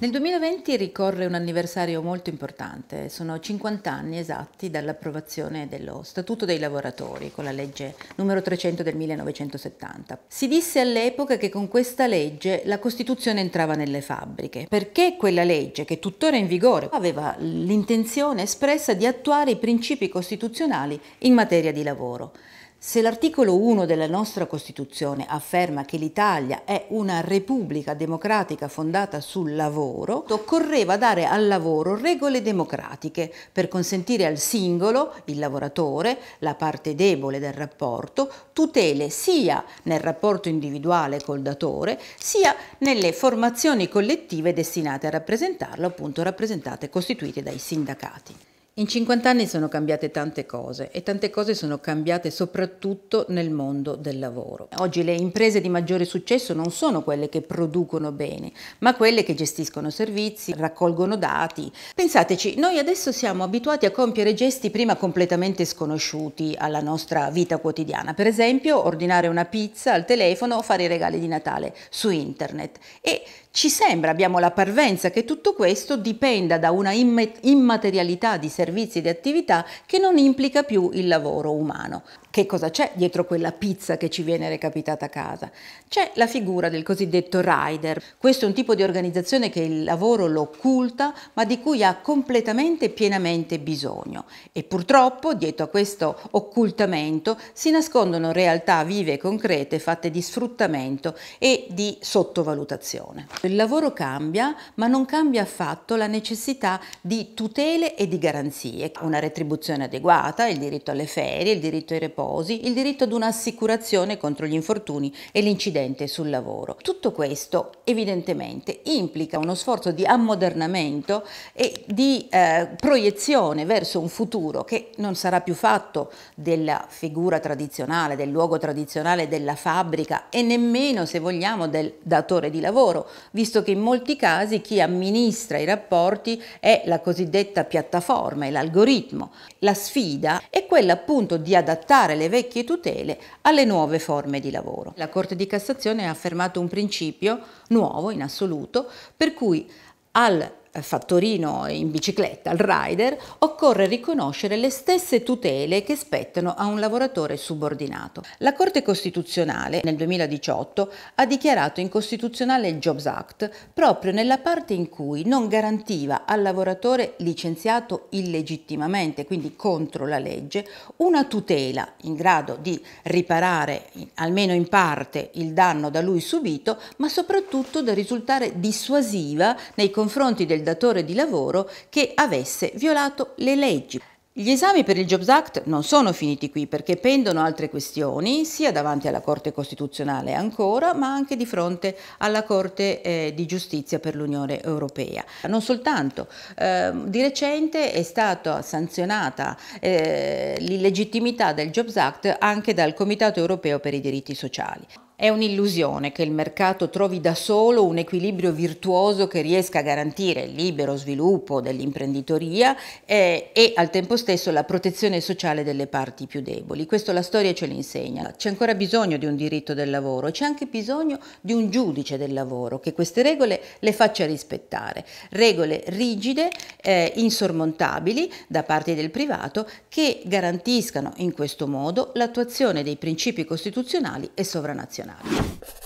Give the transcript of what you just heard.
Nel 2020 ricorre un anniversario molto importante, sono 50 anni esatti dall'approvazione dello Statuto dei lavoratori con la legge numero 300 del 1970. Si disse all'epoca che con questa legge la Costituzione entrava nelle fabbriche, perché quella legge, che tuttora è in vigore, aveva l'intenzione espressa di attuare i principi costituzionali in materia di lavoro. Se l'articolo 1 della nostra Costituzione afferma che l'Italia è una repubblica democratica fondata sul lavoro, occorreva dare al lavoro regole democratiche per consentire al singolo, il lavoratore, la parte debole del rapporto, tutele sia nel rapporto individuale col datore, sia nelle formazioni collettive destinate a rappresentarlo, appunto rappresentate e costituite dai sindacati. In 50 anni sono cambiate tante cose e tante cose sono cambiate soprattutto nel mondo del lavoro. Oggi le imprese di maggiore successo non sono quelle che producono bene, ma quelle che gestiscono servizi, raccolgono dati. Pensateci, noi adesso siamo abituati a compiere gesti prima completamente sconosciuti alla nostra vita quotidiana, per esempio ordinare una pizza al telefono o fare i regali di Natale su internet e ci sembra, abbiamo la parvenza che tutto questo dipenda da una immaterialità di servizi servizi e di attività che non implica più il lavoro umano. Che cosa c'è dietro quella pizza che ci viene recapitata a casa? C'è la figura del cosiddetto rider. Questo è un tipo di organizzazione che il lavoro lo occulta, ma di cui ha completamente e pienamente bisogno. E purtroppo dietro a questo occultamento si nascondono realtà vive e concrete fatte di sfruttamento e di sottovalutazione. Il lavoro cambia, ma non cambia affatto la necessità di tutele e di garanzie, una retribuzione adeguata, il diritto alle ferie, il diritto ai report riposi, il diritto ad un'assicurazione contro gli infortuni e l'incidente sul lavoro. Tutto questo evidentemente implica uno sforzo di ammodernamento e di eh, proiezione verso un futuro che non sarà più fatto della figura tradizionale, del luogo tradizionale della fabbrica e nemmeno se vogliamo del datore di lavoro, visto che in molti casi chi amministra i rapporti è la cosiddetta piattaforma, è l'algoritmo. La sfida è quella appunto di adattare adattare le vecchie tutele alle nuove forme di lavoro. La Corte di Cassazione ha affermato un principio nuovo in assoluto per cui al eh, fattorino in bicicletta, al rider, occorre riconoscere le stesse tutele che spettano a un lavoratore subordinato. La Corte Costituzionale nel 2018 ha dichiarato incostituzionale il Jobs Act proprio nella parte in cui non garantiva al lavoratore licenziato illegittimamente, quindi contro la legge, una tutela in grado di riparare almeno in parte il danno da lui subito, ma soprattutto da risultare dissuasiva nei confronti del del datore di lavoro che avesse violato le leggi. Gli esami per il Jobs Act non sono finiti qui perché pendono altre questioni, sia davanti alla Corte Costituzionale ancora, ma anche di fronte alla Corte eh, di Giustizia per l'Unione Europea. Non soltanto, eh, di recente è stata sanzionata eh, l'illegittimità del Jobs Act anche dal Comitato Europeo per i diritti sociali. È un'illusione che il mercato trovi da solo un equilibrio virtuoso che riesca a garantire il libero sviluppo dell'imprenditoria e, eh, e, al tempo stesso la protezione sociale delle parti più deboli. Questo la storia ce l'insegna. C'è ancora bisogno di un diritto del lavoro c'è anche bisogno di un giudice del lavoro che queste regole le faccia rispettare. Regole rigide, eh, insormontabili da parte del privato che garantiscano in questo modo l'attuazione dei principi costituzionali e sovranazionali. out.